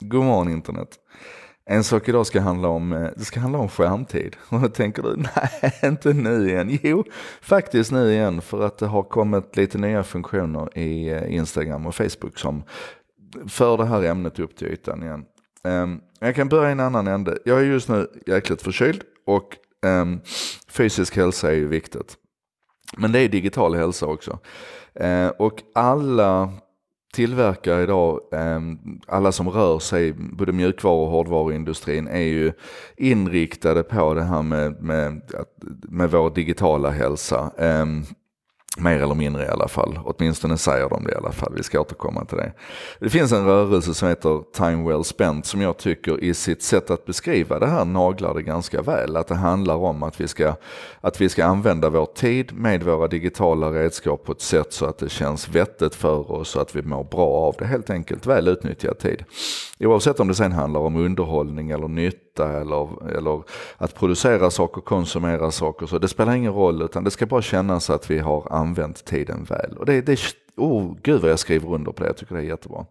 God morgon internet. En sak idag ska handla om, eh, det ska handla om skärmtid. Och då tänker du, nej inte nu igen. Jo, faktiskt nu igen för att det har kommit lite nya funktioner i eh, Instagram och Facebook som för det här ämnet upp till ytan igen. Ehm, jag kan börja i en annan ände. Jag är just nu jäkligt förkyld och ehm, fysisk hälsa är ju viktigt. Men det är digital hälsa också. Ehm, och alla tillverkare idag, ehm, alla som rör sig, både mjukvaru och hårdvaruindustrin, är ju inriktade på det här med, med, med vår digitala hälsa. Ehm, Mer eller mindre i alla fall. Åtminstone säger de det i alla fall. Vi ska återkomma till det. Det finns en rörelse som heter Time Well Spent som jag tycker i sitt sätt att beskriva det här naglar det ganska väl. Att det handlar om att vi ska, att vi ska använda vår tid med våra digitala redskap på ett sätt så att det känns vettigt för oss och att vi mår bra av det. Helt enkelt väl utnyttjad tid. Oavsett om det sen handlar om underhållning eller nytta eller, eller att producera saker, konsumera saker. Så det spelar ingen roll utan det ska bara kännas att vi har använt använt tiden väl. Och det, det, oh, gud vad jag skriver under på det, jag tycker det är jättebra.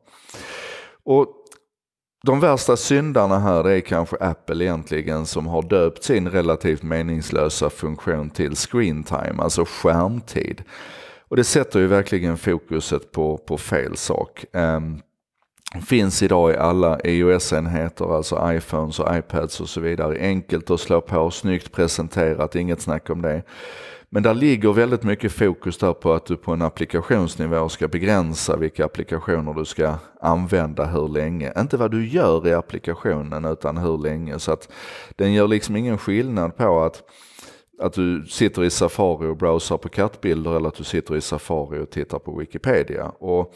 Och de värsta syndarna här är kanske Apple egentligen som har döpt sin relativt meningslösa funktion till screen time, alltså skärmtid. Och det sätter ju verkligen fokuset på, på fel sak. Um, finns idag i alla iOS-enheter, alltså iPhones och iPads och så vidare. Enkelt att slå på, snyggt presenterat, inget snack om det. Men där ligger väldigt mycket fokus där på att du på en applikationsnivå ska begränsa vilka applikationer du ska använda hur länge. Inte vad du gör i applikationen utan hur länge. Så att den gör liksom ingen skillnad på att att du sitter i Safari och browsar på kattbilder eller att du sitter i Safari och tittar på Wikipedia. Och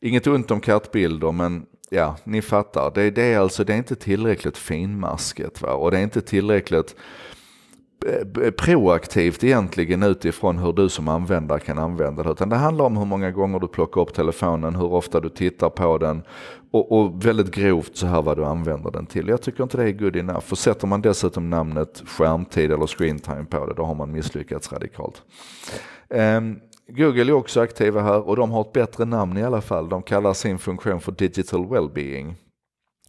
inget ont om kattbilder men ja, ni fattar. Det, det är alltså det är inte tillräckligt finmasket va? och det är inte tillräckligt Eh, eh, proaktivt egentligen utifrån hur du som användare kan använda det. Utan det handlar om hur många gånger du plockar upp telefonen, hur ofta du tittar på den och, och väldigt grovt så här vad du använder den till. Jag tycker inte det är good enough. För sätter man dessutom namnet skärmtid eller screen time på det, då har man misslyckats radikalt. Um, Google är också aktiva här och de har ett bättre namn i alla fall. De kallar sin funktion för digital well-being.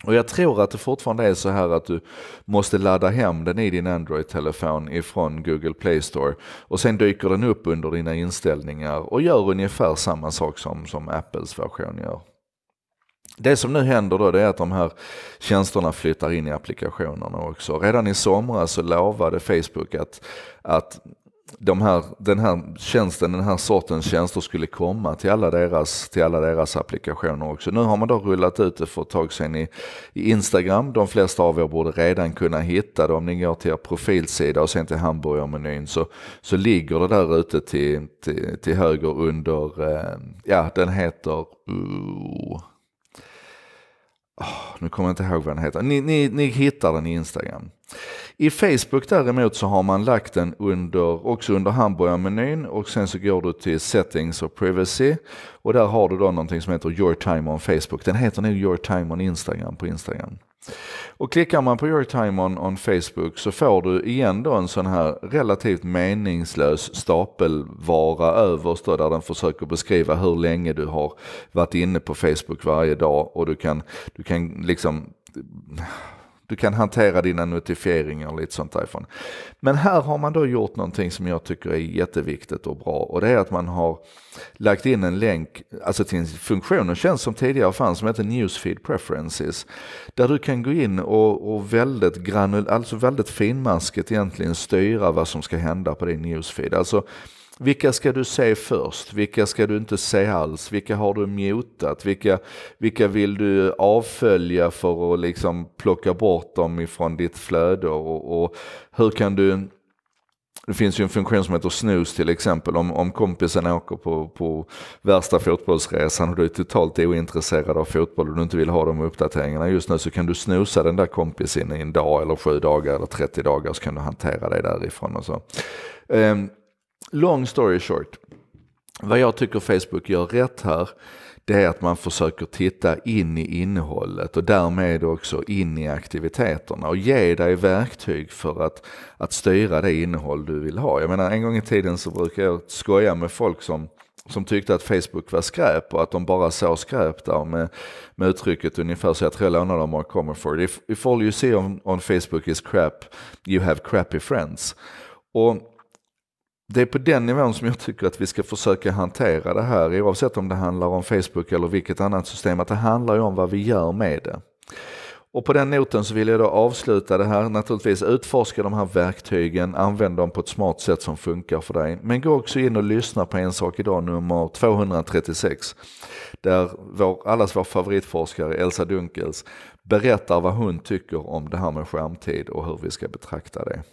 Och jag tror att det fortfarande är så här att du måste ladda hem den i din Android-telefon ifrån Google Play Store. Och sen dyker den upp under dina inställningar och gör ungefär samma sak som, som Apples version gör. Det som nu händer då det är att de här tjänsterna flyttar in i applikationerna också. Redan i somras så lovade Facebook att, att de här, den här tjänsten, den här sortens tjänster skulle komma till alla deras, till alla deras applikationer också. Nu har man då rullat ut det för ett tag sedan i, i Instagram. De flesta av er borde redan kunna hitta det. Om ni går till er profilsida och sen till hamburgermenyn så, så ligger det där ute till, till, till höger under, eh, ja den heter, uh, Oh, nu kommer jag inte ihåg vad den heter. Ni, ni, ni, hittar den i Instagram. I Facebook däremot så har man lagt den under, också under hamburgarmenyn och sen så går du till settings och privacy och där har du då någonting som heter your time on Facebook. Den heter nog your time on Instagram på Instagram. Och klickar man på Your Time on, on Facebook så får du igen då en sån här relativt meningslös stapelvara överst där den försöker beskriva hur länge du har varit inne på Facebook varje dag och du kan, du kan liksom du kan hantera dina notifieringar och lite sånt därifrån. Men här har man då gjort någonting som jag tycker är jätteviktigt och bra och det är att man har lagt in en länk, alltså till en funktion och tjänst som tidigare fanns som heter Newsfeed Preferences. Där du kan gå in och, och väldigt granul, alltså väldigt finmaskigt egentligen styra vad som ska hända på din newsfeed. Alltså vilka ska du se först? Vilka ska du inte se alls? Vilka har du mutat? Vilka, vilka vill du avfölja för att liksom plocka bort dem ifrån ditt flöde? Och, och hur kan du det finns ju en funktion som heter snus till exempel. Om, om kompisen åker på, på värsta fotbollsresan och du är totalt ointresserad av fotboll och du inte vill ha de uppdateringarna just nu så kan du snusa den där kompisen i en dag eller sju dagar eller 30 dagar så kan du hantera dig därifrån och så. Um, long story short. Vad jag tycker Facebook gör rätt här, det är att man försöker titta in i innehållet och därmed också in i aktiviteterna och ge dig verktyg för att, att styra det innehåll du vill ha. Jag menar en gång i tiden så brukade jag skoja med folk som som tyckte att Facebook var skräp och att de bara såg skräp där med, med uttrycket ungefär så jag tror jag lånade dem och kommer för If, if all you see on, on Facebook is crap, you have crappy friends. Och det är på den nivån som jag tycker att vi ska försöka hantera det här, oavsett om det handlar om Facebook eller vilket annat system, att det handlar ju om vad vi gör med det. Och på den noten så vill jag då avsluta det här, naturligtvis utforska de här verktygen, använd dem på ett smart sätt som funkar för dig. Men gå också in och lyssna på En sak idag nummer 236, där vår, allas vår favoritforskare Elsa Dunkels berättar vad hon tycker om det här med skärmtid och hur vi ska betrakta det.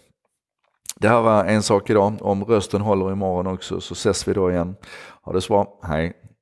Det här var En sak idag. Om rösten håller imorgon också så ses vi då igen. Ha det så bra. Hej!